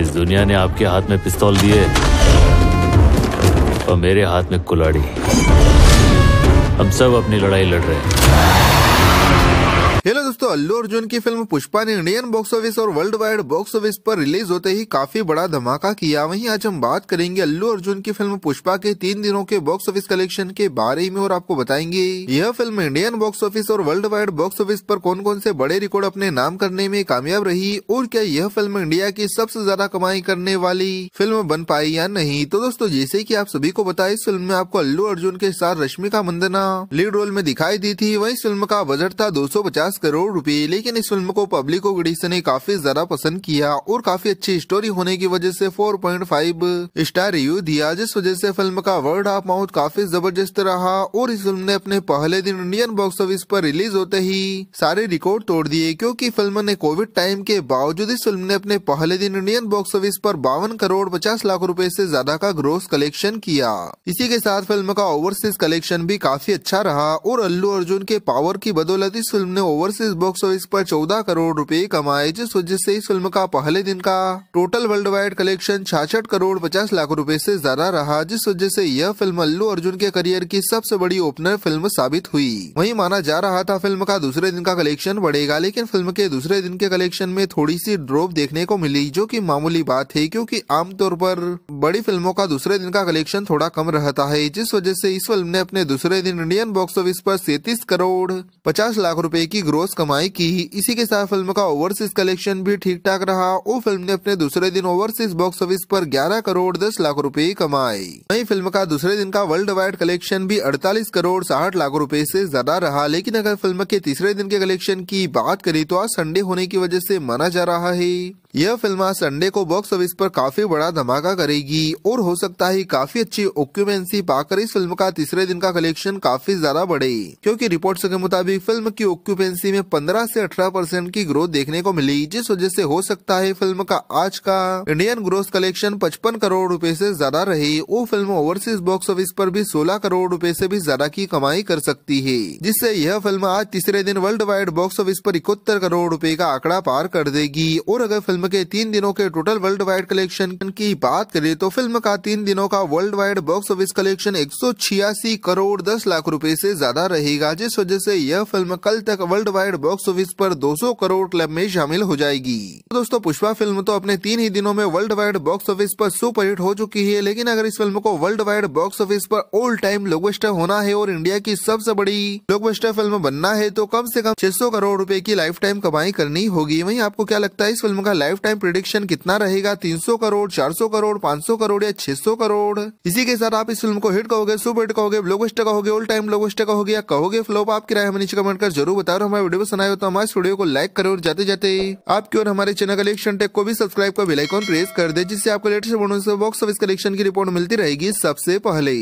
इस दुनिया ने आपके हाथ में पिस्तौल दिए और मेरे हाथ में कुलाड़ी हम सब अपनी लड़ाई लड़ रहे हैं हेलो दोस्तों अल्लू अर्जुन की फिल्म पुष्पा ने इंडियन बॉक्स ऑफिस और वर्ल्ड वाइड बॉक्स ऑफिस पर रिलीज होते ही काफी बड़ा धमाका किया वहीं आज हम बात करेंगे अल्लू अर्जुन की फिल्म पुष्पा के तीन दिनों के बॉक्स ऑफिस कलेक्शन के बारे में और आपको बताएंगे यह फिल्म इंडियन बॉक्स ऑफिस और वर्ल्ड वाइड बॉक्स ऑफिस पर कौन कौन से बड़े रिकॉर्ड अपने नाम करने में कामयाब रही और क्या यह फिल्म इंडिया की सबसे ज्यादा कमाई करने वाली फिल्म बन पाई या नहीं तो दोस्तों जैसे की आप सभी को बताया इस फिल्म में आपको अल्लू अर्जुन के साथ रश्मिका मंदना लीड रोल में दिखाई दी थी वही फिल्म का बजट था दो 50 करोड़ रुपए लेकिन इस फिल्म को पब्लिक ऑडियंस ने काफी ज्यादा पसंद किया और काफी अच्छी स्टोरी होने की वजह से 4.5 स्टार रिव्यू दिया जिस वजह से फिल्म का वर्ड ऑफ माउथ काफी जबरदस्त रहा और इस फिल्म ने अपने पहले दिन इंडियन बॉक्स ऑफिस पर रिलीज होते ही सारे रिकॉर्ड तोड़ दिए क्यूँकी फिल्म ने कोविड टाइम के बावजूद इस फिल्म ने अपने पहले दिन इंडियन बॉक्स ऑफिस आरोप बावन करोड़ पचास लाख रूपए ऐसी ज्यादा का ग्रोस कलेक्शन किया इसी के साथ फिल्म का ओवरसीज कलेक्शन भी काफी अच्छा रहा और अल्लू अर्जुन के पावर की बदौलत इस फिल्म ने ओवर ओवरसीज बॉक्स ऑफिस पर 14 करोड़ रुपए कमाए जिस वजह से इस फिल्म का पहले दिन का टोटल वर्ल्ड वाइड कलेक्शन छियासठ करोड़ पचास लाख रुपए से ज्यादा रहा जिस वजह से यह फिल्म अल्लू अर्जुन के करियर की सबसे बड़ी ओपनर फिल्म साबित हुई वही माना जा रहा था फिल्म का दूसरे दिन का कलेक्शन बढ़ेगा लेकिन फिल्म के दूसरे दिन के कलेक्शन में थोड़ी सी ड्रॉप देखने को मिली जो की मामूली बात है क्यूँकी आमतौर पर बड़ी फिल्मों का दूसरे दिन का कलेक्शन थोड़ा कम रहता है जिस वजह से इस फिल्म ने अपने दूसरे दिन इंडियन बॉक्स ऑफिस पर सैतीस करोड़ पचास लाख रूपए की ग्रोस कमाई की इसी के साथ फिल्म का ओवरसीज कलेक्शन भी ठीक ठाक रहा और फिल्म ने अपने दूसरे दिन ओवरसीज बॉक्स ऑफिस पर 11 करोड़ 10 लाख रुपए कमाए वही फिल्म का दूसरे दिन का वर्ल्ड वाइड कलेक्शन भी 48 करोड़ साठ लाख रुपए से ज्यादा रहा लेकिन अगर फिल्म के तीसरे दिन के कलेक्शन की बात करें तो आज संडे होने की वजह ऐसी माना जा रहा है यह फिल्म संडे को बॉक्स ऑफिस पर काफी बड़ा धमाका करेगी और हो सकता है काफी अच्छी ऑक्यूमेंसी पाकर इस फिल्म का तीसरे दिन का कलेक्शन काफी ज्यादा बढ़े क्योंकि रिपोर्ट्स के मुताबिक फिल्म की ऑक्यूपेंसी में 15 से 18 परसेंट की ग्रोथ देखने को मिली जिस वजह से हो सकता है फिल्म का आज का इंडियन ग्रोथ कलेक्शन पचपन करोड़ रूपए ऐसी ज्यादा रहे वो फिल्म ओवरसीज बॉक्स ऑफिस पर भी 16 करोड़ रुपए से भी ज्यादा की कमाई कर सकती है जिससे यह फिल्म आज तीसरे दिन वर्ल्ड वाइड बॉक्स ऑफिस पर इकहत्तर करोड़ रूपए का आंकड़ा पार कर देगी और अगर फिल्म के तीन दिनों के टोटल वर्ल्ड वाइड कलेक्शन की बात करें तो फिल्म का तीन दिनों का world wide box office collection एक करोड़ दस लाख रूपए से ज्यादा रहेगा जिस वजह से यह फिल्म कल तक वर्ल्ड वाइड बॉक्स ऑफिस पर 200 करोड़ क्लब में शामिल हो जाएगी तो दोस्तों पुष्पा फिल्म तो अपने तीन ही दिनों में वर्ल्ड वाइड बॉक्स ऑफिस पर सुपरहिट हो चुकी है लेकिन अगर इस फिल्म को वर्ल्ड वाइड बॉक्स ऑफिस पर ऑल टाइम लोकबस्टर होना है और इंडिया की सबसे बड़ी लोकबस्टर फिल्म बनना है तो कम से कम 600 करोड़ रुपए की लाइफ टाइम कमाई करनी होगी वहीं आपको क्या लगता है इस फिल्म का लाइफ लाइफ टाइम प्रिडिक्शन कितना रहेगा 300 करोड़ 400 करोड़ 500 करोड़ या 600 करोड़ इसी के साथ आप इस फिल्म को हिट कहोगे सुपर हिट कहोगे ब्लॉकबस्टर कहोगे ऑल टाइम ब्लॉकबस्टर कहोगे या कहोगे फ्लोप आप किराए हमें नीचे कमेंट कर जरूर बता रहा हूँ वीडियो को सुनाए तो हमारे वीडियो को लाइक करो और जाते जाते आपकी और हमारे चैनल कलेक्शन टेक को भी सब्सक्राइब कर बेलाइकॉन प्रेस कर दे जिससे आपको लेटेस्ट बॉक्स ऑफिस कलेक्शन की रिपोर्ट मिलती रहेगी सबसे पहले